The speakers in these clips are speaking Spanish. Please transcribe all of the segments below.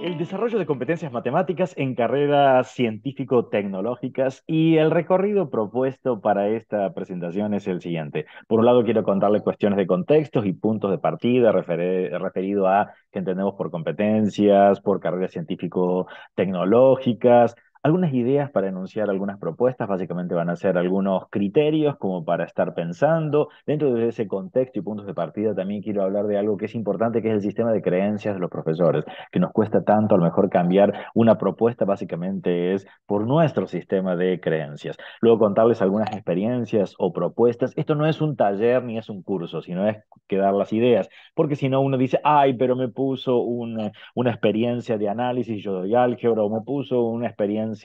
el desarrollo de competencias matemáticas en carreras científico-tecnológicas y el recorrido propuesto para esta presentación es el siguiente. Por un lado, quiero contarle cuestiones de contextos y puntos de partida referido a que entendemos por competencias, por carreras científico-tecnológicas, algunas ideas para enunciar algunas propuestas, básicamente van a ser algunos criterios como para estar pensando. Dentro de ese contexto y puntos de partida también quiero hablar de algo que es importante, que es el sistema de creencias de los profesores, que nos cuesta tanto a lo mejor cambiar una propuesta, básicamente es por nuestro sistema de creencias. Luego contarles algunas experiencias o propuestas. Esto no es un taller ni es un curso, sino es que dar las ideas, porque si no uno dice, ay, pero me puso una, una experiencia de análisis, yo doy álgebra, o me puso una experiencia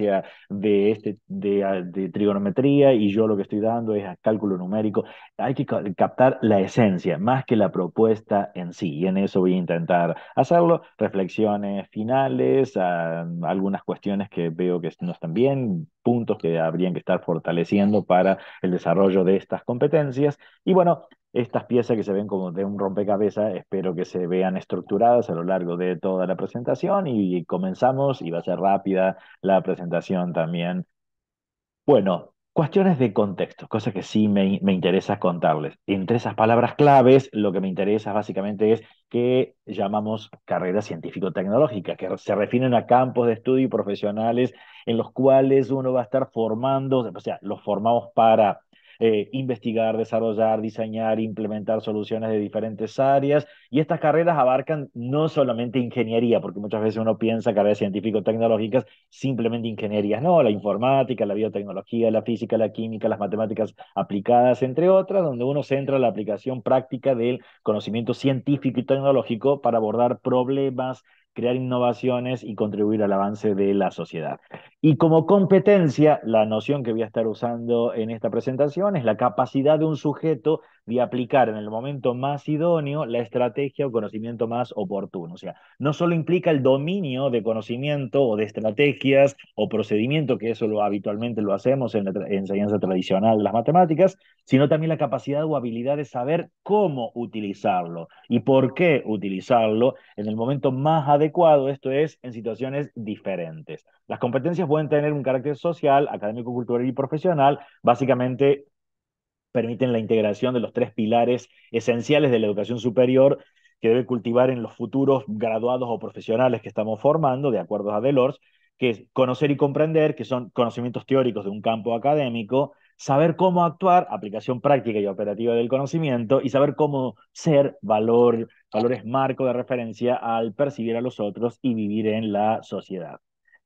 de, este, ah, de, trigonometría y yo lo que estoy dando es cálculo numérico. Hay que captar la esencia más que la propuesta en sí y en eso voy a intentar hacerlo. Reflexiones finales, ah, algunas cuestiones que veo que no están bien, puntos que habrían que estar fortaleciendo para el desarrollo de estas competencias. Y bueno, estas piezas que se ven como de un rompecabezas, espero que se vean estructuradas a lo largo de toda la presentación y comenzamos y va a ser rápida la presentación también. Bueno, cuestiones de contexto, cosas que sí me, interesa contarles. Entre esas palabras claves, lo que me interesa básicamente es que llamamos carreras científico-tecnológicas, que se refieren a campos de estudio y profesionales en los cuales uno va a estar formando, o sea, los formamos para eh, investigar, desarrollar, diseñar, implementar soluciones de diferentes áreas. Y estas carreras abarcan no solamente ingeniería, porque muchas veces uno piensa carreras científico-tecnológicas, simplemente ingenierías, no, la informática, la biotecnología, la física, la química, las matemáticas aplicadas, entre otras, donde uno centra la aplicación práctica del conocimiento científico y tecnológico para abordar problemas crear innovaciones y contribuir al avance de la sociedad. Y como competencia, la noción que voy a estar usando en esta presentación es la capacidad de un sujeto de aplicar en el momento más idóneo la estrategia o conocimiento más oportuno. O sea, no solo implica el dominio de conocimiento o de estrategias o procedimiento, que eso lo, habitualmente lo hacemos en la enseñanza tradicional de las matemáticas, sino también la capacidad o habilidad de saber cómo utilizarlo y por qué utilizarlo en el momento más adecuado adecuado, esto es, en situaciones diferentes. Las competencias pueden tener un carácter social, académico, cultural y profesional. Básicamente permiten la integración de los tres pilares esenciales de la educación superior que debe cultivar en los futuros graduados o profesionales que estamos formando, de acuerdo a Delors, que es conocer y comprender, que son conocimientos teóricos de un campo académico, saber cómo actuar, aplicación práctica y operativa del conocimiento, y saber cómo ser, valor, valores marco de referencia al percibir a los otros y vivir en la sociedad.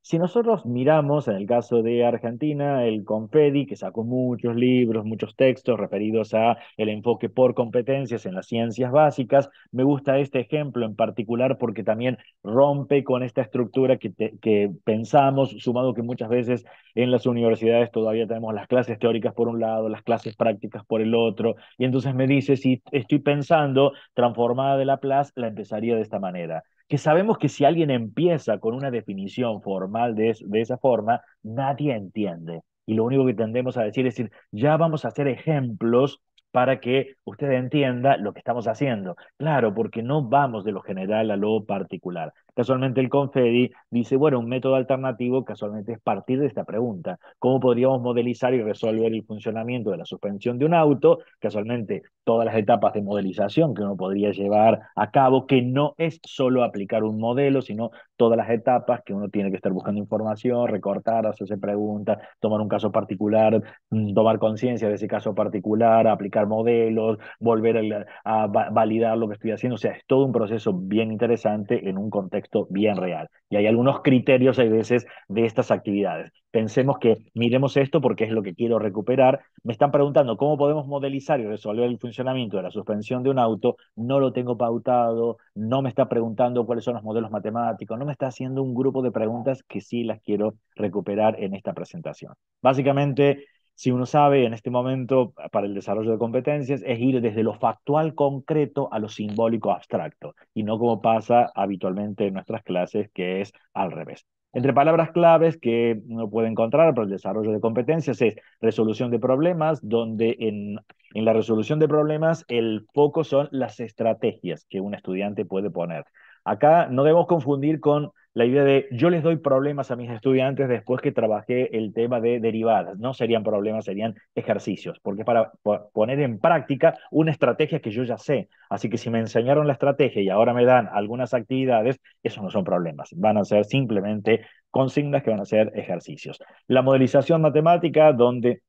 Si nosotros miramos, en el caso de Argentina, el CONFEDI, que sacó muchos libros, muchos textos referidos a el enfoque por competencias en las ciencias básicas, me gusta este ejemplo en particular porque también rompe con esta estructura que, que pensamos, sumado que muchas veces en las universidades todavía tenemos las clases teóricas por un lado, las clases prácticas por el otro, y entonces me dice, si estoy pensando transformada de Laplace, la empezaría de esta manera que sabemos que si alguien empieza con una definición formal de, esa forma, nadie entiende. Y lo único que tendemos a decir es decir, ya vamos a hacer ejemplos para que usted entienda lo que estamos haciendo. Claro, porque no vamos de lo general a lo particular. Casualmente el Confedi dice, bueno, un método alternativo casualmente es partir de esta pregunta. ¿Cómo podríamos modelizar y resolver el funcionamiento de la suspensión de un auto? Casualmente todas las etapas de modelización que uno podría llevar a cabo, que no es solo aplicar un modelo, sino todas las etapas que uno tiene que estar buscando información, recortar, hacerse preguntas, tomar un caso particular, mm, tomar conciencia de ese caso particular, aplicar modelos, volver a, a validar lo que estoy haciendo. O sea, es todo un proceso bien interesante en un contexto bien real. Y hay algunos criterios, hay veces, de estas actividades. Pensemos que miremos esto porque es lo que quiero recuperar. Me están preguntando cómo podemos modelizar y resolver el funcionamiento de la suspensión de un auto. No lo tengo pautado, no me está preguntando cuáles son los modelos matemáticos, no me está haciendo un grupo de preguntas que sí las quiero recuperar en esta presentación. Básicamente, si uno sabe en este momento ah, para el desarrollo de competencias, es ir desde lo factual concreto a lo simbólico abstracto, y no como pasa habitualmente en nuestras clases, que es al revés. Entre palabras claves que uno puede encontrar para el desarrollo de competencias es resolución de problemas, donde en, en la resolución de problemas el foco son las estrategias que un estudiante puede poner. Acá no debemos confundir con la idea de yo les doy problemas a mis estudiantes después que trabajé el tema de derivadas. No serían problemas, serían ejercicios, porque para poner en práctica una estrategia que yo ya sé. Así que si me enseñaron la estrategia y ahora me dan algunas actividades, eso no son problemas, van a ser simplemente consignas que van a ser ejercicios. La modelización matemática, donde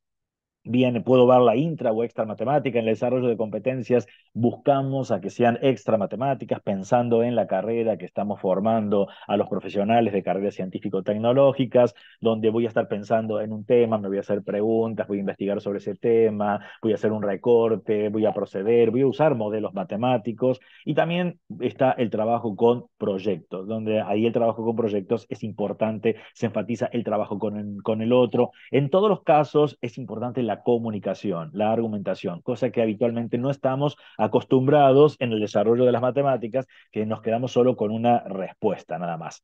bien puedo la intra o extra matemática. En el desarrollo de competencias buscamos a que sean extra matemáticas, pensando en la carrera que estamos formando a los profesionales de carreras científico-tecnológicas, donde voy a estar pensando en un tema, me voy a hacer preguntas, voy a investigar sobre ese tema, voy a hacer un recorte, voy a proceder, voy a usar modelos matemáticos. Y también está el trabajo con proyectos, donde ahí el trabajo con proyectos es importante, se enfatiza el trabajo con con el otro. En todos los casos es importante la comunicación, la argumentación, cosa que habitualmente no estamos acostumbrados en el desarrollo de las matemáticas, que nos quedamos solo con una respuesta nada más.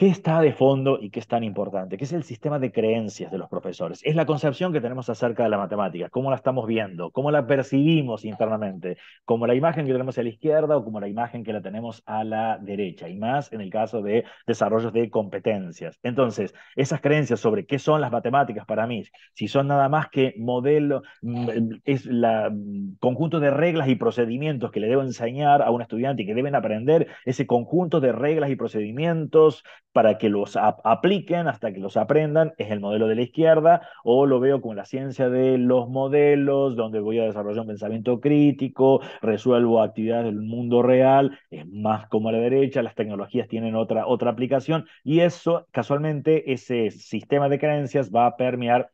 ¿Qué está de fondo y qué es tan importante? ¿Qué es el sistema de creencias de los profesores? Es la concepción que tenemos acerca de la matemática, cómo la estamos viendo, cómo la percibimos internamente, como la imagen que tenemos a la izquierda o como la imagen que la tenemos a la derecha, y más en el caso de desarrollos de competencias. Entonces, esas creencias sobre qué son las matemáticas para mí, si son nada más que modelo, mm, es el mm, conjunto de reglas y procedimientos que le debo enseñar a un estudiante y que deben aprender ese conjunto de reglas y procedimientos para que los apliquen hasta que los aprendan, es el modelo de la izquierda, o lo veo con la ciencia de los modelos, donde voy a desarrollar un pensamiento crítico, resuelvo actividades del mundo real, es más como a la derecha, las tecnologías tienen otra, otra aplicación, y eso, casualmente, ese sistema de creencias va a permear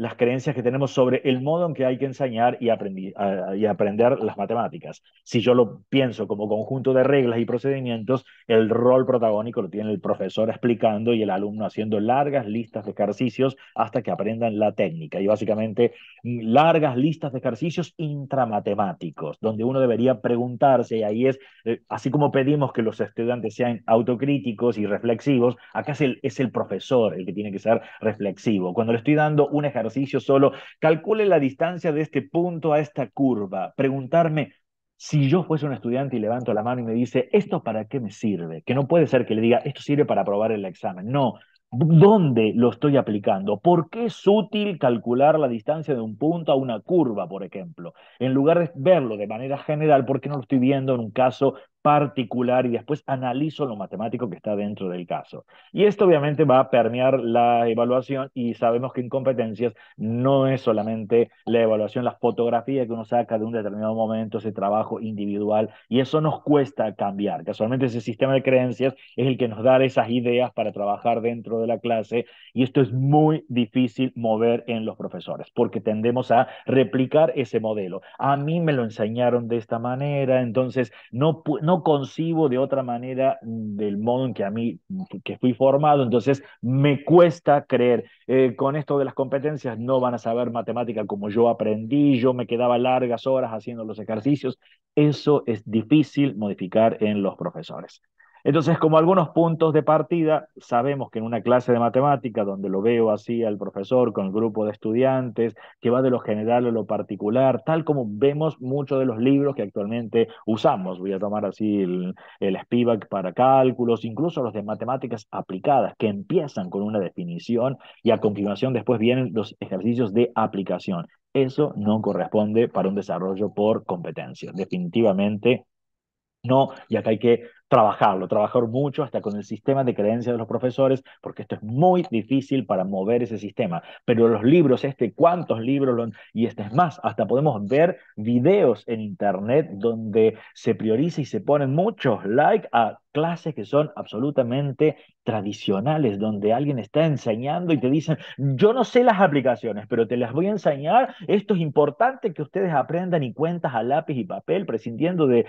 las creencias que tenemos sobre el modo en que hay que enseñar y, aprender las matemáticas. Si yo lo pienso como conjunto de reglas y procedimientos, el rol protagónico lo tiene el profesor explicando y el alumno haciendo largas listas de ejercicios hasta que aprendan la técnica. Y básicamente mm, largas listas de ejercicios intramatemáticos, donde uno debería preguntarse, y ahí es, eh, así como pedimos que los estudiantes sean autocríticos y reflexivos, acá es el, es el profesor el que tiene que ser reflexivo. Cuando le estoy dando un ejercicio, ejercicio solo, calcule la distancia de este punto a esta curva, preguntarme, si yo fuese un estudiante y levanto la mano y me dice, ¿esto para qué me sirve? Que no puede ser que le diga, esto sirve para aprobar el examen. No, ¿dónde lo estoy aplicando? ¿Por qué es útil calcular la distancia de un punto a una curva, por ejemplo? En lugar de verlo de manera general, ¿por qué no lo estoy viendo en un caso particular y después analizo lo matemático que está dentro del caso. Y esto obviamente va a permear la evaluación y sabemos que en competencias no es solamente la evaluación, las fotografías que uno saca de un determinado momento, ese trabajo individual, y eso nos cuesta cambiar. Casualmente ese sistema de creencias es el que nos da esas ideas para trabajar dentro de la clase y esto es muy difícil mover en los profesores porque tendemos a replicar ese modelo. A mí me lo enseñaron de esta manera, entonces no, no no concibo de otra manera del modo en que a mí, que fui formado, entonces me cuesta creer. Eh, con esto de las competencias no van a saber matemática como yo aprendí, yo me quedaba largas horas haciendo los ejercicios. Eso es difícil modificar en los profesores. Entonces, como algunos puntos de partida, sabemos que en una clase de matemática, donde lo veo así al profesor con el grupo de estudiantes, que va de lo general a lo particular, tal como vemos muchos de los libros que actualmente usamos, voy a tomar así el, el Spivak para cálculos, incluso los de matemáticas aplicadas, que empiezan con una definición y a continuación después vienen los ejercicios de aplicación. Eso no corresponde para un desarrollo por competencia. Definitivamente no, y acá hay que trabajarlo, trabajar mucho hasta con el sistema de creencias de los profesores, porque esto es muy difícil para mover ese sistema. Pero los libros, este, cuántos libros, y este es más, hasta podemos ver videos en internet donde se prioriza y se ponen muchos likes a clases que son absolutamente tradicionales, donde alguien está enseñando y te dicen, yo no sé las aplicaciones, pero te las voy a enseñar, esto es importante que ustedes aprendan y cuentas a lápiz y papel, prescindiendo de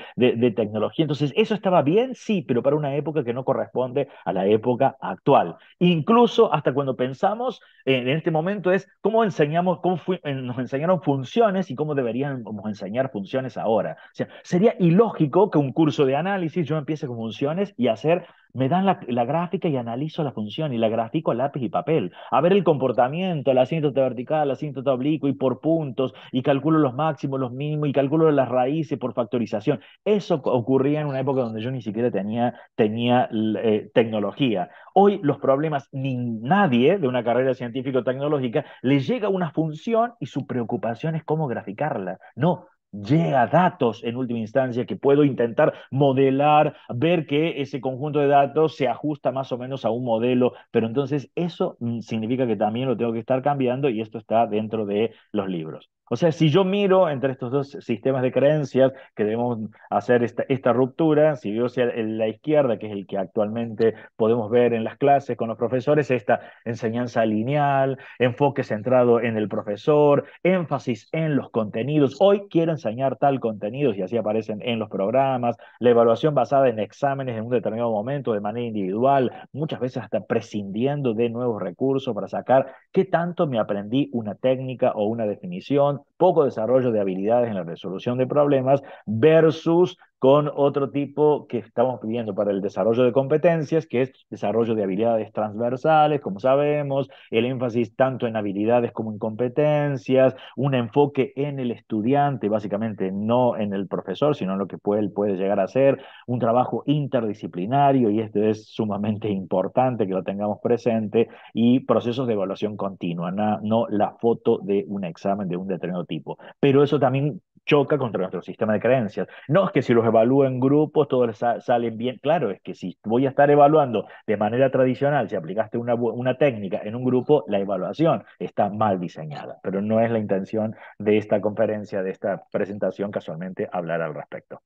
tecnología. Entonces, eso estaba bien sí, pero para una época que no corresponde a la época actual. Incluso hasta cuando pensamos en este momento es cómo enseñamos, cómo nos enseñaron funciones y cómo deberíamos enseñar funciones ahora. sería ilógico que un curso de análisis yo empiece con funciones y hacer me dan la, gráfica y analizo la función y la grafico a lápiz y papel. A ver el comportamiento, la asíntota vertical, la asíntota oblicua y por puntos y calculo los máximos, los mínimos y calculo las raíces por factorización. Eso ocurría en una época donde yo ni siquiera tenía, tenía eh, tecnología. Hoy los problemas, ni nadie de una carrera científico-tecnológica le llega una función y su preocupación es cómo graficarla. No, llega datos en última instancia que puedo intentar modelar, ver que ese conjunto de datos se ajusta más o menos a un modelo, pero entonces eso mm, significa que también lo tengo que estar cambiando y esto está dentro de los libros. O sea, si yo miro entre estos dos sistemas de creencias que debemos hacer esta, ruptura, si veo hacia la izquierda, que es el que actualmente podemos ver en las clases con los profesores, esta enseñanza lineal, enfoque centrado en el profesor, énfasis en los contenidos. Hoy quiero enseñar tal contenido y así aparecen en los programas, la evaluación basada en exámenes en un determinado momento de manera individual, muchas veces hasta prescindiendo de nuevos recursos para sacar qué tanto me aprendí una técnica o una definición poco desarrollo de habilidades en la resolución de problemas versus con otro tipo que estamos pidiendo para el desarrollo de competencias, que es desarrollo de habilidades transversales, como sabemos, el énfasis tanto en habilidades como en competencias, un enfoque en el estudiante, básicamente no en el profesor, sino en lo que puede, él puede llegar a ser, un trabajo interdisciplinario, y esto es sumamente importante que lo tengamos presente, y procesos de evaluación continua, no la foto de un examen de un determinado tipo. Pero eso también choca contra nuestro sistema de creencias. No es que si los evalúo en grupos todos salen bien. Claro, es que si voy a estar evaluando de manera tradicional, si aplicaste una, una técnica en un grupo, la evaluación está mal diseñada, pero no es la intención de esta conferencia, de esta presentación, casualmente hablar al respecto.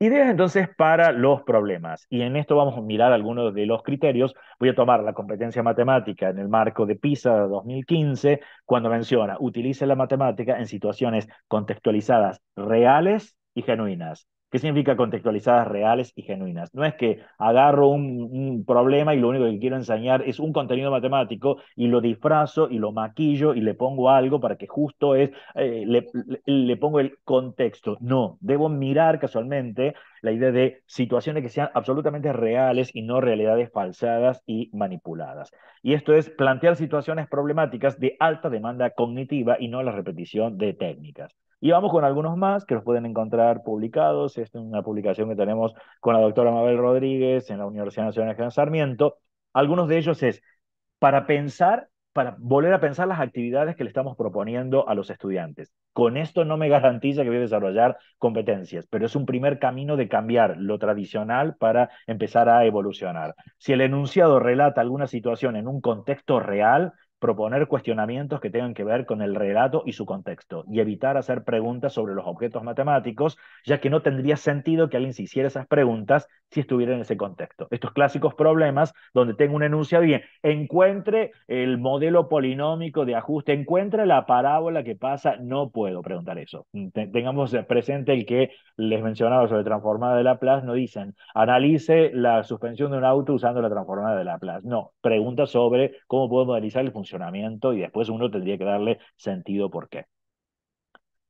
Ideas entonces para los problemas. Y en esto vamos a mirar algunos de los criterios. Voy a tomar la competencia matemática en el marco de PISA 2015, cuando menciona, utilice la matemática en situaciones contextualizadas reales y genuinas. ¿Qué significa contextualizadas reales y genuinas? No es que agarro un, problema y lo único que quiero enseñar es un contenido matemático y lo disfrazo y lo maquillo y le pongo algo para que justo es, eh, le, pongo el contexto. No, debo mirar casualmente la idea de situaciones que sean absolutamente reales y no realidades falsadas y manipuladas. Y esto es plantear situaciones problemáticas de alta demanda cognitiva y no la repetición de técnicas. Y vamos con algunos más que los pueden encontrar publicados. Esta es una publicación que tenemos con la doctora Mabel Rodríguez en la Universidad Nacional de San Sarmiento. Algunos de ellos es para pensar, para volver a pensar las actividades que le estamos proponiendo a los estudiantes. Con esto no me garantiza que voy a desarrollar competencias, pero es un primer camino de cambiar lo tradicional para empezar a evolucionar. Si el enunciado relata alguna situación en un contexto real, proponer cuestionamientos que tengan que ver con el relato y su contexto, y evitar hacer preguntas sobre los objetos matemáticos, ya que no tendría sentido que alguien se hiciera esas preguntas si estuviera en ese contexto. Estos clásicos problemas donde tengo una enuncia bien, encuentre el modelo polinómico de ajuste, encuentre la parábola que pasa, no puedo preguntar eso. Mm, tengamos presente el que les mencionaba sobre transformada de Laplace, no dicen, analice la suspensión de un auto usando la transformada de Laplace. No, pregunta sobre cómo puedo modelizar el funcionamiento y después uno tendría que darle sentido por qué.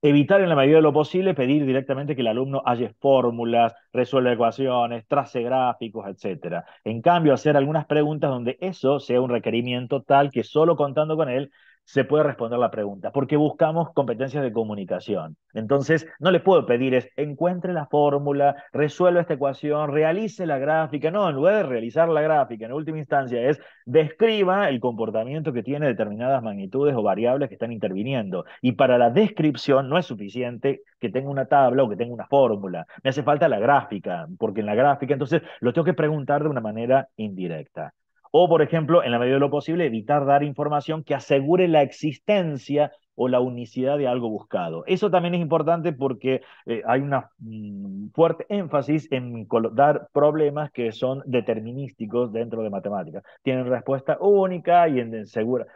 Evitar en la medida de lo posible pedir directamente que el alumno halle fórmulas, resuelva ecuaciones, trace gráficos, etc. En cambio, hacer algunas preguntas donde eso sea un requerimiento tal que solo contando con él se puede responder la pregunta, porque buscamos competencias de comunicación. Entonces, no le puedo pedir es, encuentre la fórmula, resuelva esta ecuación, realice la gráfica. No, en lugar de realizar la gráfica, en última instancia es, describa el comportamiento que tiene determinadas magnitudes o variables que están interviniendo. Y para la descripción no es suficiente que tenga una tabla o que tenga una fórmula. Me hace falta la gráfica, porque en la gráfica, entonces, lo tengo que preguntar de una manera indirecta. O, por ejemplo, en la medida de lo posible, evitar dar información que asegure la existencia o la unicidad de algo buscado. Eso también es importante porque eh, hay una mm, fuerte énfasis en dar problemas que son determinísticos dentro de matemáticas. Tienen respuesta única y en, segura.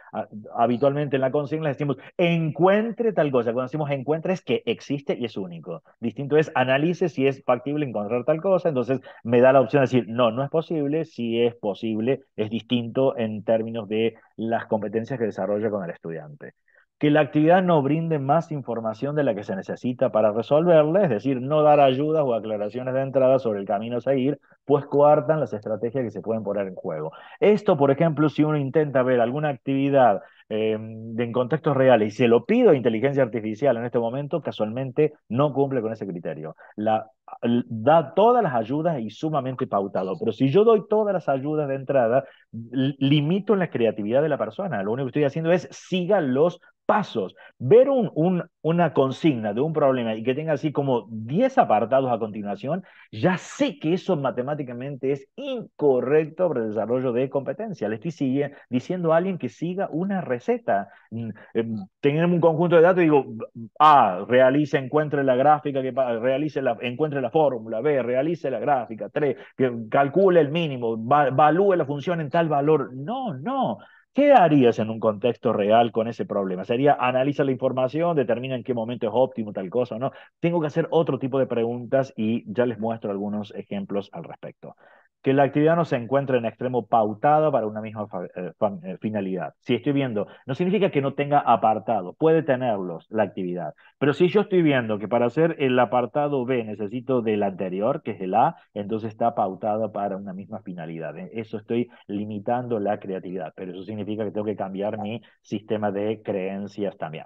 habitualmente en la consigna decimos encuentre tal cosa. Cuando decimos encuentre es que existe y es único. Distinto es analice si es factible encontrar tal cosa. Entonces me da la opción de decir no, no es posible. Si es posible, es distinto en términos de las competencias que desarrolla con el estudiante que la actividad no brinde más información de la que se necesita para resolverla, es decir, no dar ayudas o aclaraciones de entrada sobre el camino a seguir, pues coartan las estrategias que se pueden poner en juego. Esto, por ejemplo, si uno intenta ver alguna actividad em, en contextos reales y se lo pido a inteligencia artificial en este momento, casualmente no cumple con ese criterio. da todas las ayudas y sumamente pautado. Pero si yo doy todas las ayudas de entrada, limito la creatividad de la persona. Lo único que estoy haciendo es siga los pasos. Ver una consigna de un problema y que tenga así como 10 apartados a continuación, ya sé que eso matemáticamente es incorrecto para el desarrollo de competencia. Le estoy sigue, diciendo a alguien que siga una receta. Mm, em, tenemos un conjunto de datos y digo, A, ah, realice, encuentre la gráfica, que realice la, encuentre la fórmula, B, realice la gráfica, 3, que calcule el mínimo, evalúe valúe la función en tal valor. No, no. ¿Qué harías en un contexto real con ese problema? Sería analiza la información, determina en qué momento es óptimo tal cosa o no. Tengo que hacer otro tipo de preguntas y ya les muestro algunos ejemplos al respecto que la actividad no se encuentre en extremo pautada para una misma eh, eh, finalidad. Si estoy viendo, no significa que no tenga apartado, puede tenerlos la actividad, pero si yo estoy viendo que para hacer el apartado B necesito del anterior, que es el A, entonces está pautada para una misma finalidad. E-, eso estoy limitando la creatividad, pero eso significa que tengo que cambiar mi sistema de creencias también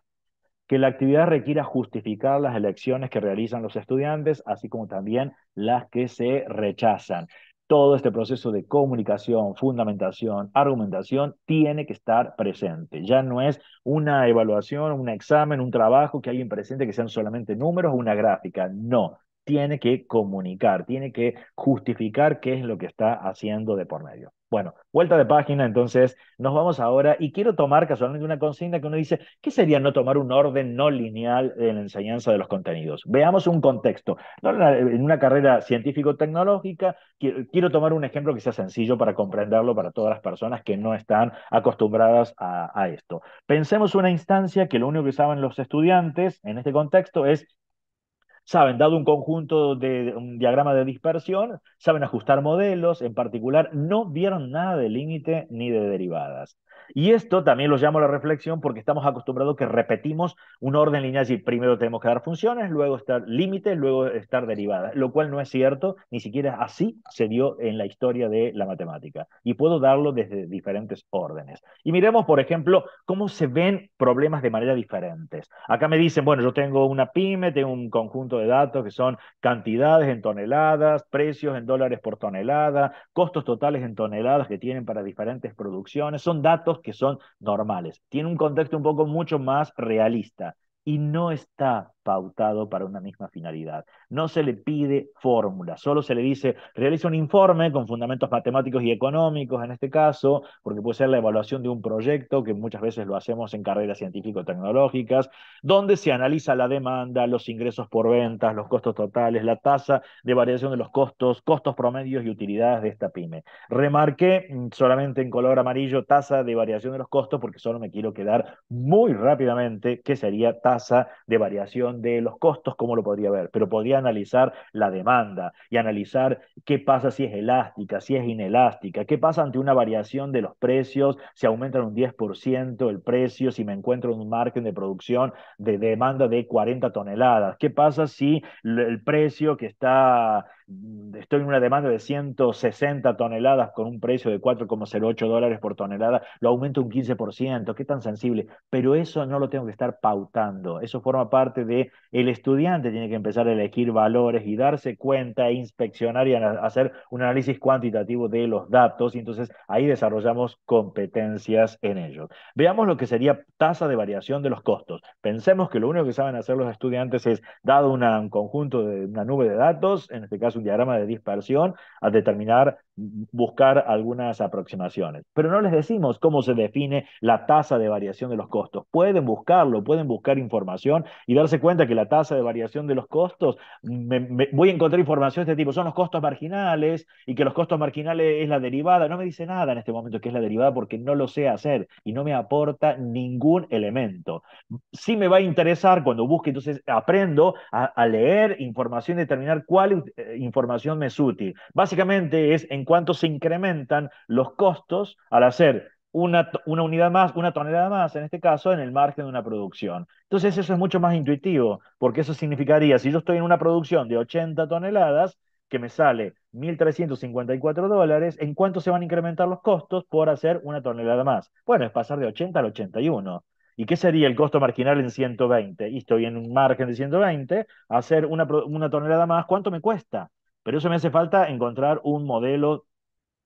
que la actividad requiera justificar las elecciones que realizan los estudiantes, así como también las que se rechazan todo este proceso de comunicación, fundamentación, argumentación, tiene que estar presente. Ya no es una evaluación, un examen, un trabajo que alguien presente que sean solamente números o una gráfica. No, tiene que comunicar, tiene que justificar qué es lo que está haciendo de por medio. Bueno, vuelta de página, entonces nos vamos ahora y quiero tomar casualmente una consigna que uno dice, ¿qué sería no tomar un orden no lineal en la enseñanza de los contenidos? Veamos un contexto. En una carrera científico-tecnológica, quiero tomar un ejemplo que sea sencillo para comprenderlo para todas las personas que no están acostumbradas a, esto. Pensemos una instancia que lo único que saben los estudiantes en este contexto es saben, dado un conjunto de un diagrama de dispersión, saben ajustar modelos, en particular no vieron nada de límite ni de derivadas. Y esto también lo llamo la reflexión porque estamos acostumbrados que repetimos un orden lineal y primero tenemos que dar funciones, luego estar límites, luego estar derivadas, lo cual no es cierto, ni siquiera así se dio en la historia de la matemática. Y puedo darlo desde diferentes órdenes. Y miremos, por ejemplo, cómo se ven problemas de manera diferentes. Acá me dicen, bueno, yo tengo una pyme, tengo un conjunto de datos que son cantidades en toneladas, precios en dólares por tonelada, costos totales en toneladas que tienen para diferentes producciones, son datos que son normales. Tiene un contexto un poco mucho más realista y no está pautado para una misma finalidad. No se le pide fórmula, solo se le dice, realiza un informe con fundamentos matemáticos y económicos en este caso, porque puede ser la evaluación de un proyecto, que muchas veces lo hacemos en carreras científico-tecnológicas, donde se analiza la demanda, los ingresos por ventas, los costos totales, la tasa de variación de los costos, costos promedios y utilidades de esta pyme. Remarqué mm, solamente en color amarillo tasa de variación de los costos, porque solo me quiero quedar muy rápidamente, que sería tasa de variación de los costos, cómo lo podría ver, pero podría analizar la demanda y analizar qué pasa si es elástica, si es inelástica, qué pasa ante una variación de los precios, si aumentan un 10% el precio, si me encuentro en un margen de producción de demanda de 40 toneladas, qué pasa si el precio que está Mm, estoy en una demanda de 160 toneladas con un precio de 4,08 dólares por tonelada, lo aumento un 15%, qué tan sensible, pero eso no lo tengo que estar pautando, eso forma parte de el estudiante tiene que empezar a elegir valores y darse cuenta e inspeccionar y hacer un análisis cuantitativo de los datos y entonces ahí desarrollamos competencias en ellos. Veamos lo que sería tasa de variación de los costos. Pensemos que lo único que saben hacer los estudiantes es, dado un conjunto de una nube de datos, en este caso un diagrama de dispersión a determinar buscar algunas aproximaciones. Pero no les decimos cómo se define la tasa de variación de los costos. Pueden buscarlo, pueden buscar información y darse cuenta que la tasa de variación de los costos, voy a encontrar información de este tipo, son los costos marginales y que los costos marginales es la derivada. No me dice nada en este momento que es la derivada porque no lo sé hacer y no me aporta ningún elemento. Sí me va a interesar cuando busque, entonces aprendo a, leer información y determinar cuál eh, información me es útil. Básicamente es en cuánto se incrementan los costos al hacer una, unidad más, una tonelada más, en este caso, en el margen de una producción. Entonces eso es mucho más intuitivo, porque eso significaría, si yo estoy en una producción de 80 toneladas, que me sale 1.354 dólares, ¿en cuánto se van a incrementar los costos por hacer una tonelada más? Bueno, es pasar de 80 al 81. ¿Y qué sería el costo marginal en 120? Y estoy en un margen de 120, hacer una tonelada más, ¿cuánto me cuesta? Pero eso me hace falta encontrar un modelo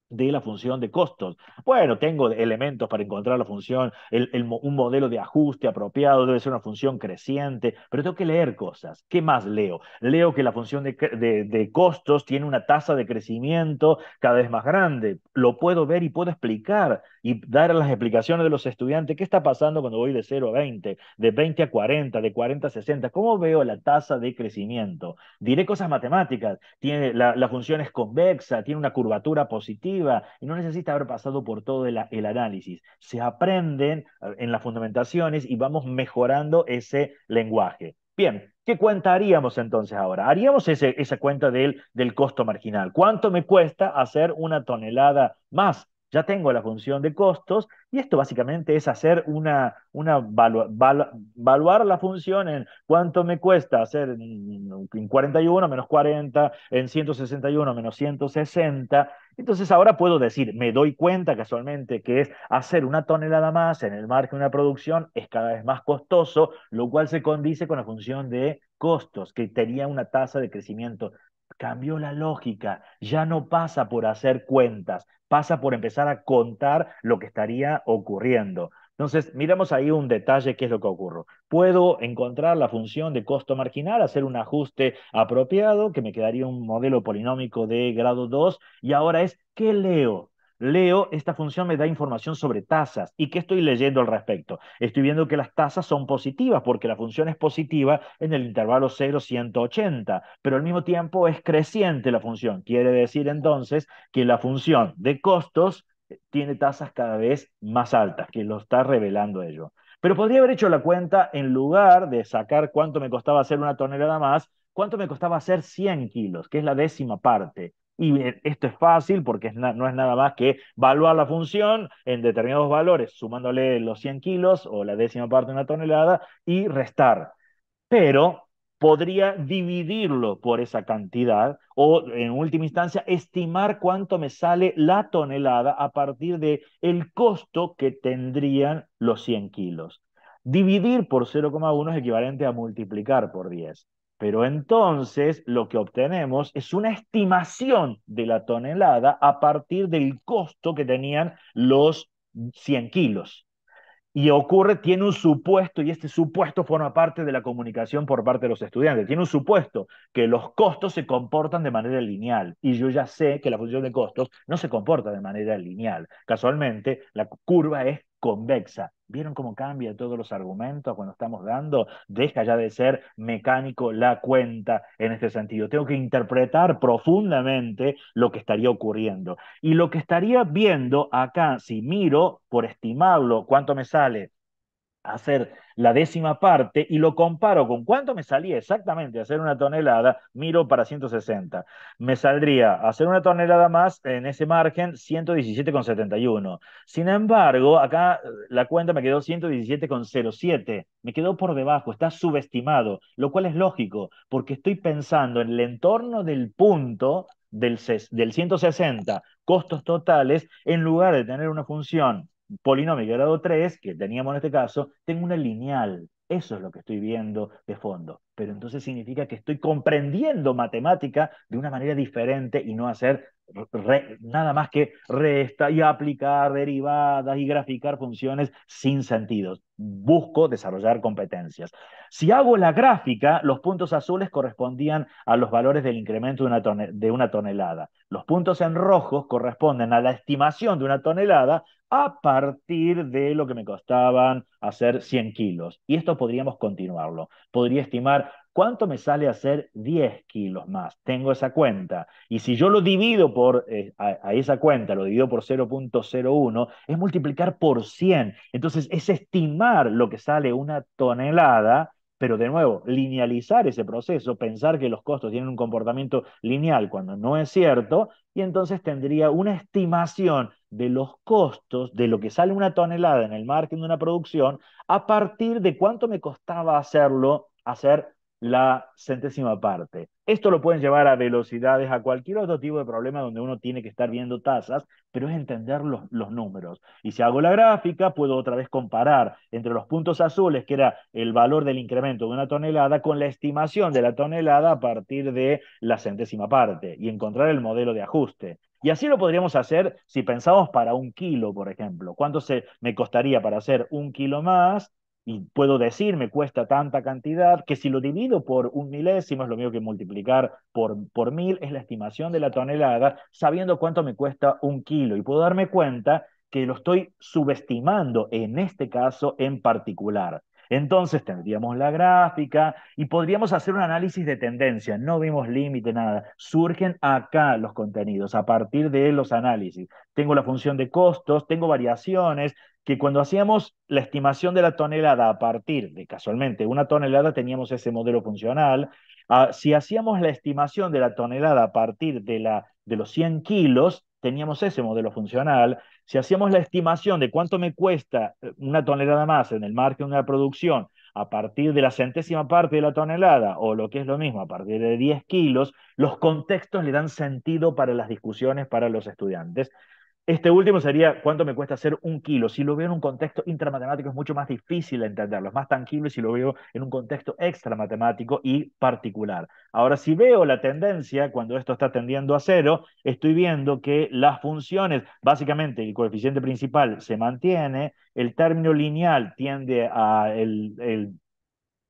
de la función de costos. Bueno, tengo elementos para encontrar la función, un modelo de ajuste apropiado, debe ser una función creciente, pero tengo que leer cosas. ¿Qué más leo? Leo que la función de, costos tiene una tasa de crecimiento cada vez más grande. Lo puedo ver y puedo explicar y dar las explicaciones de los estudiantes. ¿Qué está pasando cuando voy de 0 a 20, de 20 a 40, de 40 a 60? ¿Cómo veo la tasa de crecimiento? Diré cosas matemáticas. Tiene, la función es convexa, tiene una curvatura positiva y no necesita haber pasado por todo el, análisis. Se aprenden en las fundamentaciones y vamos mejorando ese lenguaje. Bien, ¿qué cuenta haríamos entonces ahora? Haríamos ese, esa cuenta del, del costo marginal. ¿Cuánto me cuesta hacer una tonelada más ya tengo la función de costos y esto básicamente es hacer una, una la función en cuánto me cuesta hacer en 41 menos 40, en 161 menos 160. Entonces ahora puedo decir, me doy cuenta casualmente que es hacer una tonelada más en el margen de una producción es cada vez más costoso, lo cual se condice con la función de costos, que tenía una tasa de crecimiento cambió la lógica, ya no pasa por hacer cuentas, pasa por empezar a contar lo que estaría ocurriendo. Entonces, miramos ahí un detalle, qué es lo que ocurre. Puedo encontrar la función de costo marginal, hacer un ajuste apropiado, que me quedaría un modelo polinómico de grado 2, y ahora es, ¿qué leo? leo esta función me da información sobre tasas y qué estoy leyendo al respecto. Estoy viendo que las tasas son positivas porque la función es positiva en el intervalo 0-180, pero al mismo tiempo es creciente la función. Quiere decir entonces que la función de costos eh, tiene tasas cada vez más altas, que lo está revelando ello. Pero podría haber hecho la cuenta en lugar de sacar cuánto me costaba hacer una tonelada más, cuánto me costaba hacer 100 kilos, que es la décima parte. Y e, esto es fácil porque no es nada más que evaluar la función en determinados valores, sumándole los 100 kilos o la décima parte de una tonelada y restar. Pero podría dividirlo por esa cantidad o en última instancia estimar cuánto me sale la tonelada a partir de el costo que tendrían los 100 kilos. Dividir por 0,1 es equivalente a multiplicar por 10. Pero entonces lo que obtenemos es una estimación de la tonelada a partir del costo que tenían los 100 kilos. Y ocurre, tiene un supuesto, y este supuesto forma parte de la comunicación por parte de los estudiantes, tiene un supuesto, que los costos se comportan de manera lineal. Y yo ya sé que la función de costos no se comporta de manera lineal. Casualmente, la curva es convexa. ¿Vieron cómo cambia todos los argumentos cuando estamos dando? Deja ya de ser mecánico la cuenta en este sentido. Tengo que interpretar profundamente lo que estaría ocurriendo. Y lo que estaría viendo acá, si miro por estimarlo, ¿cuánto me sale? hacer la décima parte y lo comparo con cuánto me salía exactamente hacer una tonelada, miro para 160. Me saldría hacer una tonelada más en ese margen 117,71. Sin embargo, acá eh, la cuenta me quedó 117,07. Me quedó por debajo, está subestimado, lo cual es lógico, porque estoy pensando en el entorno del punto del, del 160, costos totales, en lugar de tener una función polinomio de grado 3, que teníamos en este caso, tengo una lineal. Eso es lo que estoy viendo de fondo pero entonces significa que estoy comprendiendo matemática de una manera diferente y no hacer nada más que resta y aplicar derivadas y graficar funciones sin sentido. Busco desarrollar competencias. Si hago la gráfica, los puntos azules correspondían a los valores del incremento de una, de una tonelada. Los puntos en rojos corresponden a la estimación de una tonelada a partir de lo que me costaban hacer 100 kilos. Y esto podríamos continuarlo. Podría estimar ¿cuánto me sale hacer 10 kilos más? Tengo esa cuenta. Y si yo lo divido por, eh, a, esa cuenta, lo divido por 0.01, es multiplicar por 100. Entonces es estimar lo que sale una tonelada, pero de nuevo, linealizar ese proceso, pensar que los costos tienen un comportamiento lineal cuando no es cierto, y entonces tendría una estimación de los costos de lo que sale una tonelada en el margen de una producción a partir de cuánto me costaba hacerlo, hacer la centésima parte. Esto lo pueden llevar a velocidades, a cualquier otro tipo de problema donde uno tiene que estar viendo tasas, pero es entender los, números. Y si hago la gráfica, puedo otra vez comparar entre los puntos azules, que era el valor del incremento de una tonelada, con la estimación de la tonelada a partir de la centésima parte y encontrar el modelo de ajuste. Y así lo podríamos hacer si pensamos para un kilo, por ejemplo. ¿Cuánto se, me costaría para hacer un kilo más y puedo decir, me cuesta tanta cantidad, que si lo divido por un milésimo es lo mismo que multiplicar por, por mil, es la estimación de la tonelada, sabiendo cuánto me cuesta un kilo. Y puedo darme cuenta que lo estoy subestimando en este caso en particular. Entonces tendríamos la gráfica y podríamos hacer un análisis de tendencia. No vimos límite, nada. Surgen acá los contenidos a partir de los análisis. Tengo la función de costos, tengo variaciones, que cuando hacíamos la estimación de la tonelada a partir de casualmente una tonelada teníamos ese modelo funcional, ah, si hacíamos la estimación de la tonelada a partir de, la, de los 100 kilos, teníamos ese modelo funcional, si hacíamos la estimación de cuánto me cuesta eh, una tonelada más en el margen de la producción a partir de la centésima parte de la tonelada, o lo que es lo mismo, a partir de 10 kilos, los contextos le dan sentido para las discusiones para los estudiantes. Este último sería cuánto me cuesta hacer un kilo. Si lo veo en un contexto intramatemático es mucho más difícil de entenderlo, es más tangible si lo veo en un contexto extramatemático y particular. Ahora, si veo la tendencia, cuando esto está tendiendo a cero, estoy viendo que las funciones, básicamente el coeficiente principal se mantiene, el término lineal tiende a el,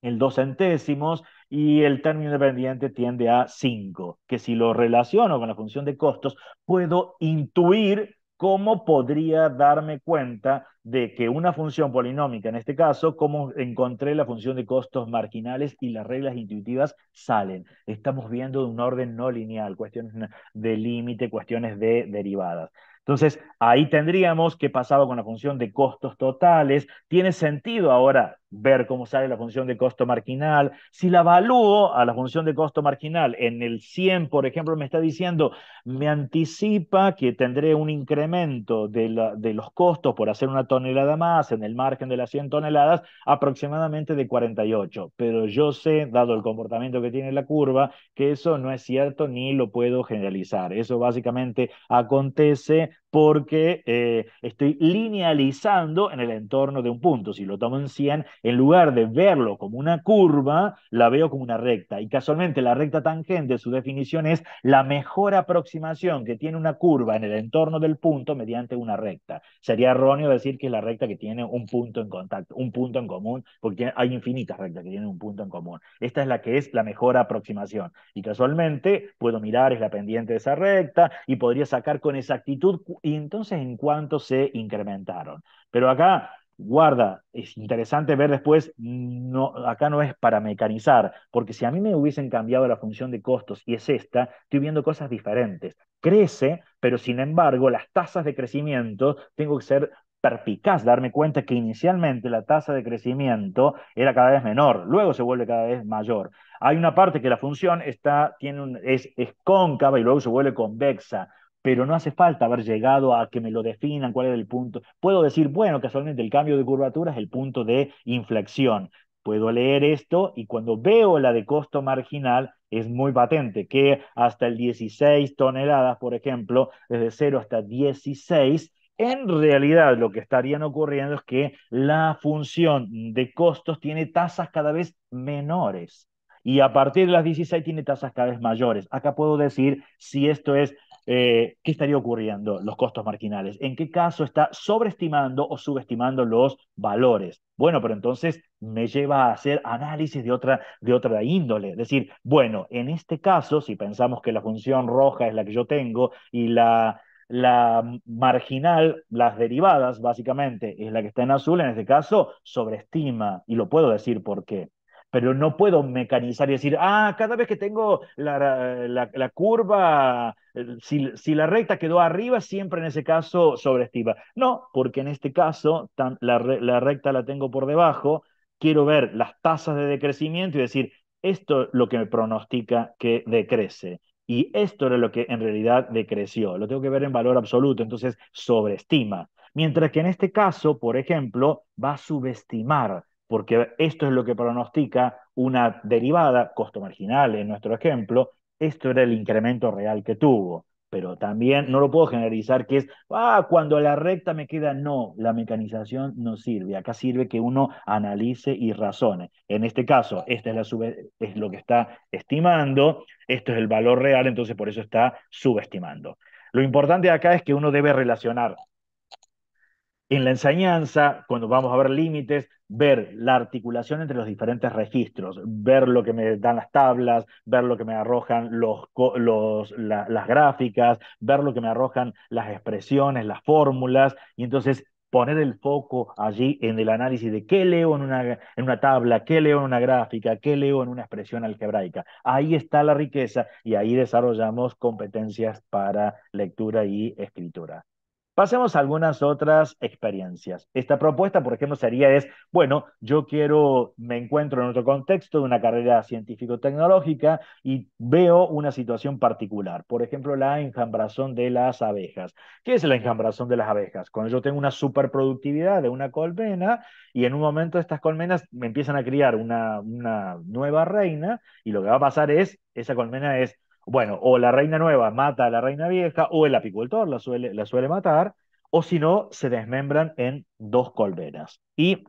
dos centésimos, y el término dependiente tiende a cinco. que si lo relaciono con la función de costos, puedo intuir ¿cómo podría darme cuenta de que una función polinómica, en este caso, cómo encontré la función de costos marginales y las reglas intuitivas salen? Estamos viendo de un orden no lineal, cuestiones de límite, cuestiones de derivadas. Entonces, ahí tendríamos qué pasaba con la función de costos totales. Tiene sentido ahora ver cómo sale la función de costo marginal. Si la evalúo a la función de costo marginal en el 100, por ejemplo, me está diciendo, me anticipa que tendré un incremento de, los costos por hacer una tonelada más en el margen de las 100 toneladas, aproximadamente de 48. Pero yo sé, dado el comportamiento que tiene la curva, que eso no es cierto ni lo puedo generalizar. Eso básicamente acontece porque eh, estoy linealizando en el entorno de un punto. Si lo tomo en 100, en lugar de verlo como una curva, la veo como una recta. Y casualmente la recta tangente, su definición es la mejor aproximación que tiene una curva en el entorno del punto mediante una recta. Sería erróneo decir que es la recta que tiene un punto en contacto, un punto en común, porque hay infinitas rectas que tienen un punto en común. Esta es la que es la mejor aproximación. Y casualmente puedo mirar, es la pendiente de esa recta, y podría sacar con exactitud y entonces en cuánto se incrementaron. Pero acá, guarda, es interesante ver después, no, acá no es para mecanizar, porque si a mí me hubiesen cambiado la función de costos y es esta, estoy viendo cosas diferentes. Crece, pero sin embargo las tasas de crecimiento tengo que ser perpicaz darme cuenta que inicialmente la tasa de crecimiento era cada vez menor, luego se vuelve cada vez mayor. Hay una parte que la función está, tiene es, es cóncava y luego se vuelve convexa pero no hace falta haber llegado a que me lo definan cuál es el punto. Puedo decir, bueno, casualmente el cambio de curvatura es el punto de inflexión. Puedo leer esto y cuando veo la de costo marginal es muy patente, que hasta el 16 toneladas, por ejemplo, desde 0 hasta 16, en realidad lo que estarían ocurriendo es que la función de costos tiene tasas cada vez menores y a partir de las 16 tiene tasas cada vez mayores. Acá puedo decir si esto es eh, ¿qué estaría ocurriendo? Los costos marginales. ¿En qué caso está sobreestimando o subestimando los valores? Bueno, pero entonces me lleva a hacer análisis de otra, de otra índole. Es decir, bueno, en este caso, si pensamos que la función roja es la que yo tengo y la, la marginal, las derivadas, básicamente, es la que está en azul, en este caso, sobreestima, y lo puedo decir por qué pero no puedo mecanizar y decir, ah, cada vez que tengo la, curva, si, la recta quedó arriba, siempre en ese caso sobreestima. No, porque en este caso la, la recta la tengo por debajo, quiero ver las tasas de decrecimiento y decir, esto es lo que me pronostica que decrece. Y esto era lo que en realidad decreció. Lo tengo que ver en valor absoluto, entonces sobreestima. Mientras que en este caso, por ejemplo, va a subestimar porque esto es lo que pronostica una derivada, costo marginal en nuestro ejemplo, esto era el incremento real que tuvo. Pero también no lo puedo generalizar que es, ah, cuando la recta me queda, no, la mecanización no sirve. Acá sirve que uno analice y razone. En este caso, esta es, la es lo que está estimando, esto es el valor real, entonces por eso está subestimando. Lo importante acá es que uno debe relacionar en la enseñanza, cuando vamos a ver límites, ver la articulación entre los diferentes registros, ver lo que me dan las tablas, ver lo que me arrojan las gráficas, ver lo que me arrojan las expresiones, las fórmulas, y entonces poner el foco allí en el análisis de qué leo en una, en una tabla, qué leo en una gráfica, qué leo en una expresión algebraica. Ahí está la riqueza y ahí desarrollamos competencias para lectura y escritura. Pasemos a algunas otras experiencias. Esta propuesta, por ejemplo, sería es, bueno, yo quiero, me encuentro en otro contexto de una carrera científico-tecnológica y veo una situación particular. Por ejemplo, la enjambrazón de las abejas. ¿Qué es la enjambrazón de las abejas? Cuando yo tengo una superproductividad de una colmena y en un momento estas colmenas me empiezan a criar una, una nueva reina y lo que va a pasar es, esa colmena es bueno, o la reina nueva mata a la reina vieja, o el apicultor la suele, la suele matar, o si no, se desmembran en dos colmenas. Y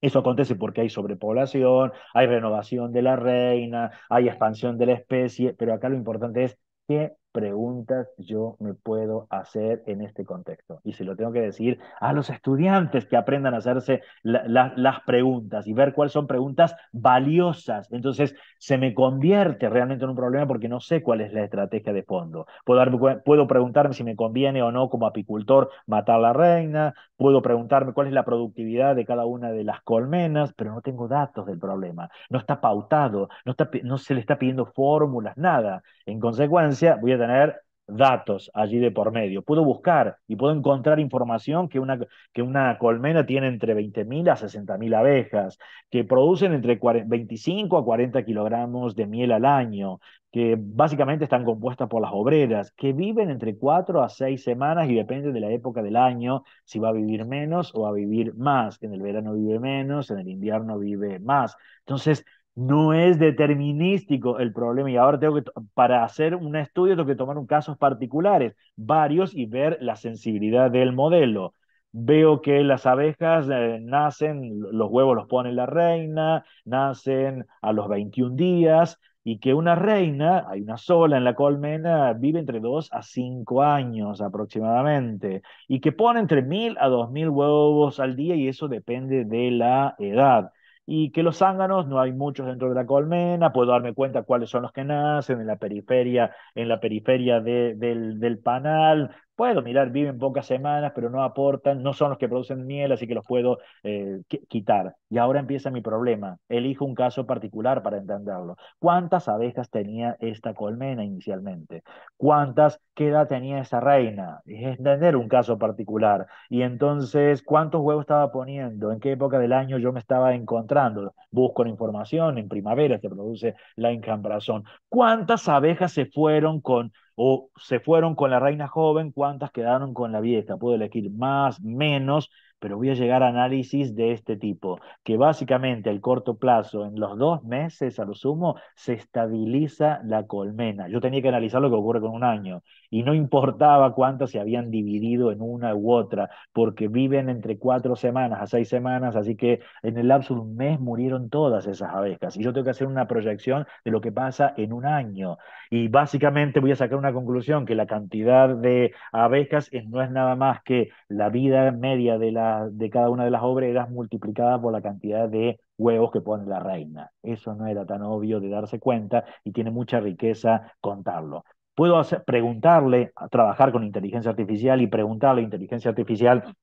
eso acontece porque hay sobrepoblación, hay renovación de la reina, hay expansión de la especie, pero acá lo importante es que preguntas yo me puedo hacer en este contexto? Y se lo tengo que decir a los estudiantes que aprendan a hacerse las preguntas y ver cuáles son preguntas valiosas. Entonces se me convierte realmente en un problema porque no sé cuál es la estrategia de fondo. Puedo, puedo preguntarme si me conviene o no como apicultor matar la reina, puedo preguntarme cuál es la productividad de cada una de las colmenas, pero no tengo datos del problema. No está pautado, no, está, no se le está pidiendo fórmulas, nada. En consecuencia, voy a tener datos allí de por medio. Puedo buscar y puedo encontrar información que una, que una colmena tiene entre 20.000 a 60.000 abejas, que producen entre 25 a 40 kilogramos de miel al año, que básicamente están compuestas por las obreras, que viven entre 4 a 6 semanas y depende de la época del año, si va a vivir menos o va a vivir más. En el verano vive menos, en el invierno vive más. Entonces, no es determinístico el problema y ahora tengo que, para hacer un estudio tengo que tomar casos particulares, varios y ver la sensibilidad del modelo. Veo que las abejas eh, nacen, los huevos los pone la reina, nacen a los 21 días y que una reina, hay una sola en la colmena, vive entre 2 a 5 años aproximadamente y que pone entre 1000 a 2000 huevos al día y eso depende de la edad y que los zánganos no hay muchos dentro de la colmena, puedo darme cuenta cuáles son los que nacen en la periferia, en la periferia del, panal, puedo mirar, viven pocas semanas, pero no aportan, no son los que producen miel, así que los puedo eh, quitar. Y ahora empieza mi problema. Elijo un caso particular para entenderlo. ¿Cuántas abejas tenía esta colmena inicialmente? ¿Cuántas, qué tenía esa reina? Es entender un caso particular. Y entonces, ¿cuántos huevos estaba poniendo? ¿En qué época del año yo me estaba encontrando? Busco la información. En primavera se produce la encambrazón. ¿Cuántas abejas se fueron con o se fueron con la reina joven, cuántas quedaron con la vieja. Puedo elegir más, menos, pero voy a llegar a análisis de este tipo, que básicamente el corto plazo, en los dos meses a lo sumo, se estabiliza la colmena. Yo tenía que analizar lo que ocurre con un año y no importaba cuántas se habían dividido en una u otra, porque viven entre cuatro semanas a seis semanas, así que en el lapso de un mes murieron todas esas abejas. Y yo tengo que hacer una proyección de lo que pasa en un año. Y básicamente voy a sacar una conclusión, que la cantidad de abejas no es nada más que la vida media de, la, de cada una de las obreras multiplicada por la cantidad de huevos que pone la reina. Eso no era tan obvio de darse cuenta y tiene mucha riqueza contarlo puedo preguntarle, a trabajar con inteligencia artificial y preguntarle a inteligencia artificial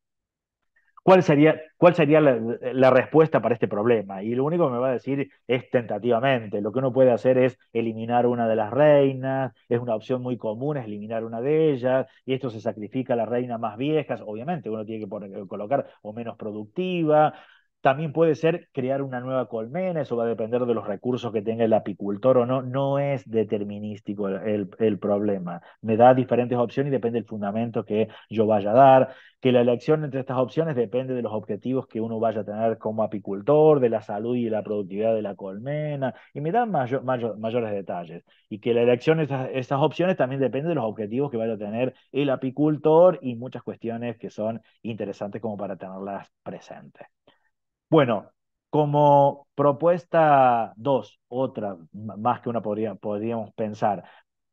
cuál sería, cuál sería la, respuesta para este problema. Y lo único que me va a decir es tentativamente. Lo que uno puede hacer es eliminar una de las reinas, es una opción muy común, es eliminar una de ellas, y esto se sacrifica a las reinas más viejas, obviamente, uno tiene que poner, colocar o menos productiva, también puede ser crear una nueva colmena, eso va a depender de los recursos que tenga el apicultor o no. No es determinístico el, problema. Me da diferentes opciones y depende del fundamento que yo vaya a dar. Que la elección entre estas opciones depende de los objetivos que uno vaya a tener como apicultor, de la salud y la productividad de la colmena, y me da mayores detalles. Y que la elección de estas opciones también depende de los objetivos que vaya a tener el apicultor y muchas cuestiones que son interesantes como para tenerlas presentes. Bueno, como propuesta dos, otra, más que una podría, podríamos pensar.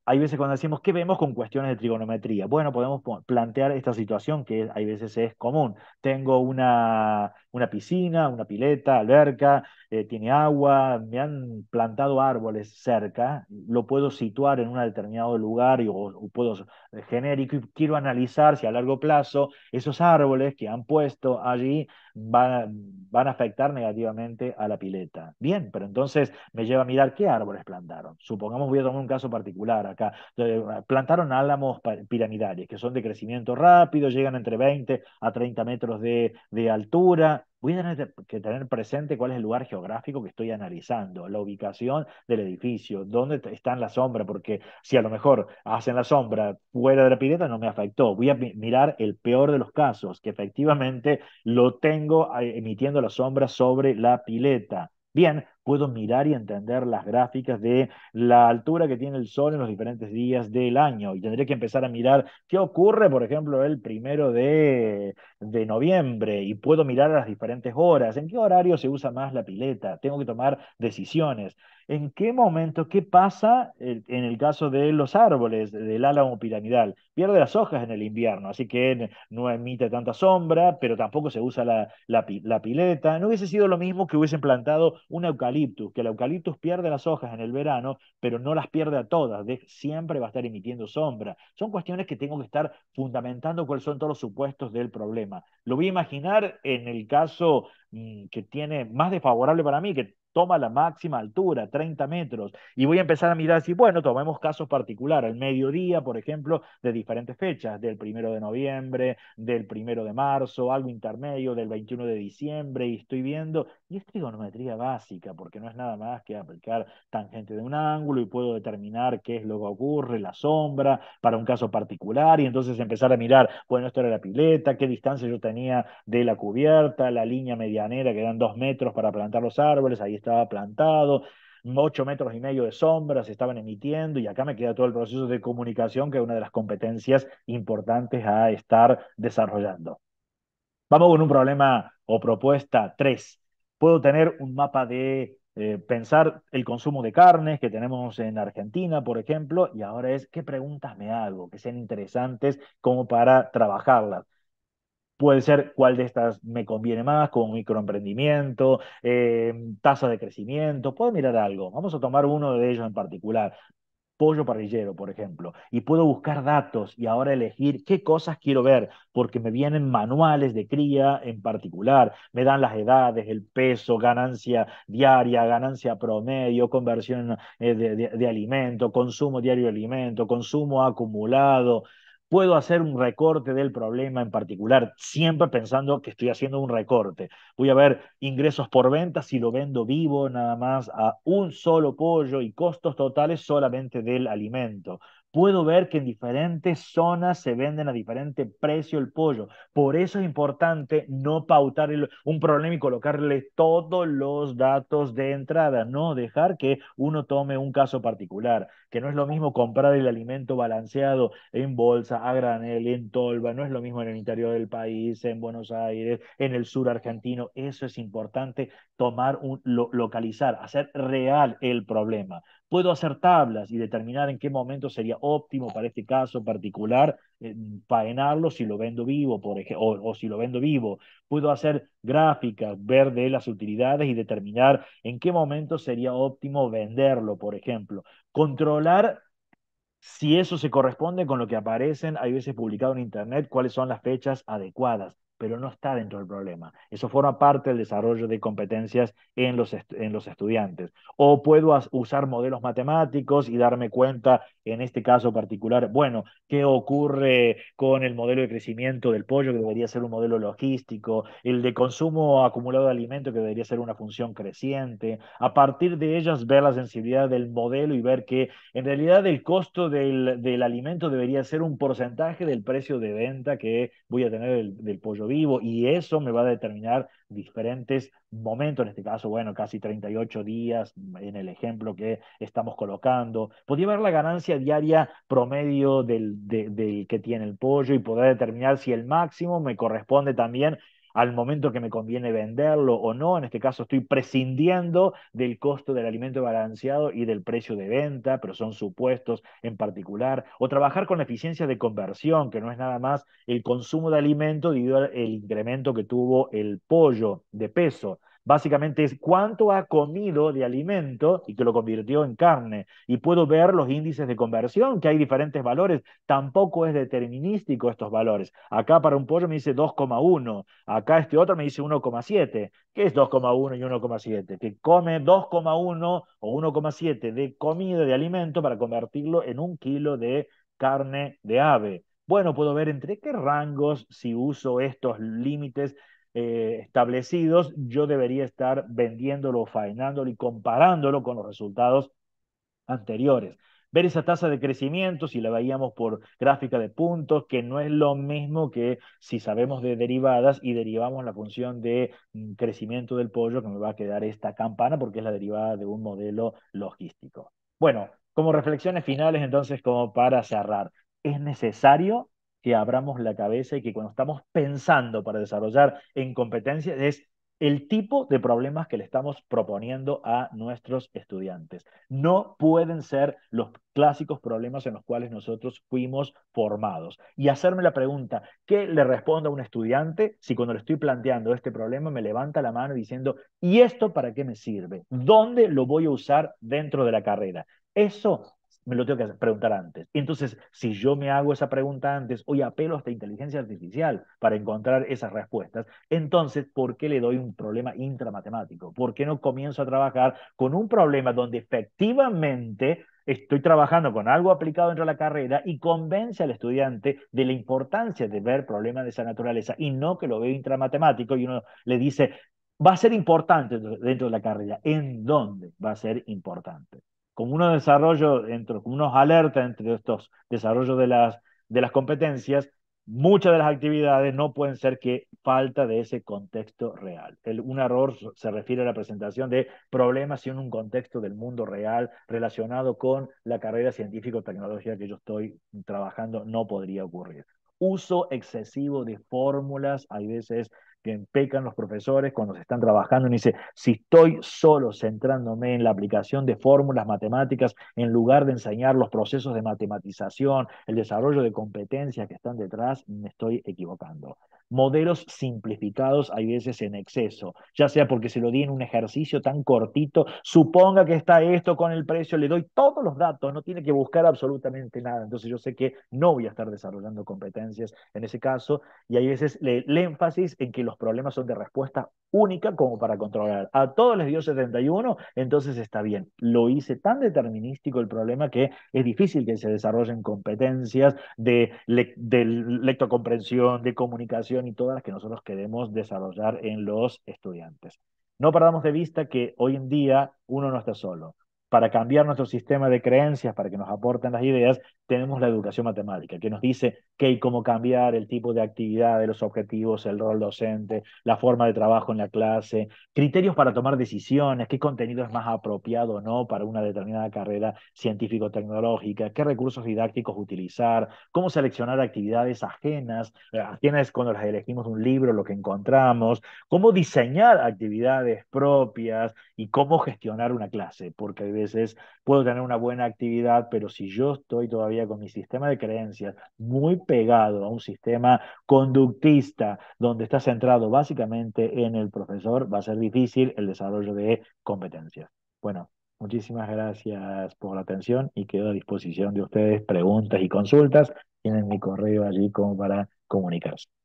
Hay veces cuando decimos, ¿qué vemos con cuestiones de trigonometría? Bueno, podemos plantear esta situación que hay veces es común. Tengo una, una piscina, una pileta, alberca, eh, tiene agua, me han plantado árboles cerca, lo puedo situar en un determinado lugar y, o puedo genérico y quiero analizar si a largo plazo esos árboles que han puesto allí van, van a afectar negativamente a la pileta. Bien, pero entonces me lleva a mirar qué árboles plantaron. Supongamos, voy a tomar un caso particular acá. Eh, plantaron álamos piramidales, que son de crecimiento rápido, llegan entre 20 a 30 metros de, de altura, voy a tener que tener presente cuál es el lugar geográfico que estoy analizando, la ubicación del edificio, dónde está en la sombra, porque si a lo mejor hacen la sombra fuera de la pileta, no me afectó. Voy a mirar el peor de los casos, que efectivamente lo tengo eh, emitiendo la sombra sobre la pileta. Bien, puedo mirar y entender las gráficas de la altura que tiene el sol en los diferentes días del año. Y tendría que empezar a mirar qué ocurre, por ejemplo, el primero de, de noviembre y puedo mirar a las diferentes horas, en qué horario se usa más la pileta, tengo que tomar decisiones. ¿En qué momento, qué pasa eh, en el caso de los árboles del álamo piramidal? Pierde las hojas en el invierno, así que no emite tanta sombra, pero tampoco se usa la, la, pileta. No hubiese sido lo mismo que hubiesen plantado un eucalipto que el eucaliptus pierde las hojas en el verano, pero no las pierde a todas, siempre va a estar emitiendo sombra. Son cuestiones que tengo que estar fundamentando cuáles son todos los supuestos del problema. Lo voy a imaginar en el caso mm, que tiene más desfavorable para mí, que toma la máxima altura, 30 metros, y voy a empezar a mirar si, bueno, tomemos casos particulares, el mediodía, por ejemplo, de diferentes fechas, del primero de noviembre, del primero de marzo, algo intermedio, del 21 de diciembre, y estoy viendo, y es trigonometría básica, porque no es nada más que aplicar tangente de un ángulo y puedo determinar qué es lo que ocurre, la sombra, para un caso particular, y entonces empezar a mirar, bueno, esto era la pileta, qué distancia yo tenía de la cubierta, la línea medianera que eran dos metros para plantar los árboles, ahí está estaba plantado, ocho metros y medio de sombra se estaban emitiendo y acá me queda todo el proceso de comunicación que es una de las competencias importantes a estar desarrollando. Vamos con un problema o propuesta tres Puedo tener un mapa de eh, pensar el consumo de carnes que tenemos en Argentina, por ejemplo, y ahora es qué preguntas me hago que sean interesantes como para trabajarlas puede ser cuál de estas me conviene más, como microemprendimiento, eh, tasa de crecimiento, puedo mirar algo. Vamos a tomar uno de ellos en particular, pollo parrillero, por ejemplo, y puedo buscar datos y ahora elegir qué cosas quiero ver, porque me vienen manuales de cría en particular, me dan las edades, el peso, ganancia diaria, ganancia promedio, conversión eh, de, de alimento, consumo diario de alimento, consumo acumulado, puedo hacer un recorte del problema en particular, siempre pensando que estoy haciendo un recorte. Voy a ver ingresos por venta si lo vendo vivo nada más a un solo pollo y costos totales solamente del alimento puedo ver que en diferentes zonas se venden a diferente precio el pollo. Por eso es importante no pautar un problema y colocarle todos los datos de entrada, no dejar que uno tome un caso particular, que no es lo mismo comprar el alimento balanceado en bolsa, a granel, en tolva, no es lo mismo en el interior del país, en Buenos Aires, en el sur argentino. Eso es importante tomar, localizar, hacer real el problema puedo hacer tablas y determinar en qué momento sería óptimo para este caso particular faenarlo eh, si lo vendo vivo, por ejemplo, o, o, si lo vendo vivo. Puedo hacer gráficas, ver de las utilidades y determinar en qué momento sería óptimo venderlo, por ejemplo. Controlar si eso se corresponde con lo que aparecen, hay veces publicado en Internet, cuáles son las fechas adecuadas pero no está dentro del problema. Eso forma parte del desarrollo de competencias en los, en los estudiantes. O puedo usar modelos matemáticos y darme cuenta, en este caso particular, bueno, qué ocurre con el modelo de crecimiento del pollo, que debería ser un modelo logístico, el de consumo acumulado de alimento, que debería ser una función creciente. A partir de ellas, ver la sensibilidad del modelo y ver que en realidad el costo del, del alimento debería ser un porcentaje del precio de venta que voy a tener del pollo vivo y eso me va a determinar diferentes momentos, en este caso, bueno, casi 38 días en el ejemplo que estamos colocando. Podría ver la ganancia diaria promedio del, del que tiene el pollo y poder determinar si el máximo me corresponde también al momento que me conviene venderlo o no. En este caso estoy prescindiendo del costo del alimento balanceado y del precio de venta, pero son supuestos en particular. O trabajar con la eficiencia de conversión, que no es nada más el consumo de alimento debido al incremento que tuvo el pollo de peso básicamente es cuánto ha comido de alimento y que lo convirtió en carne. Y puedo ver los índices de conversión, que hay diferentes valores. Tampoco es determinístico estos valores. Acá para un pollo me dice 2,1, acá este otro me dice 1,7. ¿Qué es 2,1 y 1,7? Que come 2,1 o 1,7 de comida de alimento para convertirlo en un kilo de carne de ave. Bueno, puedo ver entre qué rangos si uso estos límites eh, establecidos, yo debería estar vendiéndolo, faenándolo y comparándolo con los resultados anteriores. Ver esa tasa de crecimiento, si la veíamos por gráfica de puntos, que no es lo mismo que si sabemos de derivadas y derivamos la función de mm, crecimiento del pollo, que me va a quedar esta campana porque es la derivada de un modelo logístico. Bueno, como reflexiones finales, entonces, como para cerrar, ¿es necesario que abramos la cabeza y que cuando estamos pensando para desarrollar en competencia es el tipo de problemas que le estamos proponiendo a nuestros estudiantes. No pueden ser los clásicos problemas en los cuales nosotros fuimos formados. Y hacerme la pregunta, ¿qué le respondo a un estudiante si cuando le estoy planteando este problema me levanta la mano diciendo, ¿y esto para qué me sirve? ¿Dónde lo voy a usar dentro de la carrera? Eso me lo tengo que preguntar antes. Entonces, si yo me hago esa pregunta antes, hoy apelo esta inteligencia artificial para encontrar esas respuestas, entonces, ¿por qué le doy un problema intramatemático? ¿Por qué no comienzo a trabajar con un problema donde efectivamente estoy trabajando con algo aplicado dentro de la carrera y convence al estudiante de la importancia de ver problemas de esa naturaleza y no que lo veo intramatemático y uno le dice, va a ser importante dentro de la carrera. ¿En dónde va a ser importante? como unos desarrollos, entre, como unos alertas entre estos desarrollos de las, de las competencias, muchas de las actividades no pueden ser que falta de ese contexto real. El, un error se refiere a la presentación de problemas en un contexto del mundo real relacionado con la carrera científico-tecnológica que yo estoy trabajando, no podría ocurrir. Uso excesivo de fórmulas, hay veces que pecan los profesores cuando se están trabajando. Y dice, si estoy solo centrándome en la aplicación de fórmulas matemáticas, en lugar de enseñar los procesos de matematización, el desarrollo de competencias que están detrás, me estoy equivocando modelos simplificados hay veces en exceso, ya sea porque se lo di en un ejercicio tan cortito, suponga que está esto con el precio, le doy todos los datos, no tiene que buscar absolutamente nada, entonces yo sé que no voy a estar desarrollando competencias en ese caso, y hay veces el énfasis en que los problemas son de respuesta única como para controlar. A todos les dio 71, entonces está bien. Lo hice tan determinístico el problema que es difícil que se desarrollen competencias de, lecto de lectocomprensión, de comunicación, y todas las que nosotros queremos desarrollar en los estudiantes. No perdamos de vista que hoy en día uno no está solo. Para cambiar nuestro sistema de creencias, para que nos aporten las ideas, tenemos la educación matemática, que nos dice qué y cómo cambiar el tipo de actividad, de los objetivos, el rol docente, la forma de trabajo en la clase, criterios para tomar decisiones, qué contenido es más apropiado o no para una determinada carrera científico-tecnológica, qué recursos didácticos utilizar, cómo seleccionar actividades ajenas, eh, ajenas cuando las elegimos un libro, lo que encontramos, cómo diseñar actividades propias y cómo gestionar una clase, porque a veces puedo tener una buena actividad, pero si yo estoy todavía con mi sistema de creencias, muy pegado a un sistema conductista donde está centrado básicamente en el profesor, va a ser difícil el desarrollo de competencias. Bueno, muchísimas gracias por la atención y quedo a disposición de ustedes preguntas y consultas. Tienen mi correo allí como para comunicarse.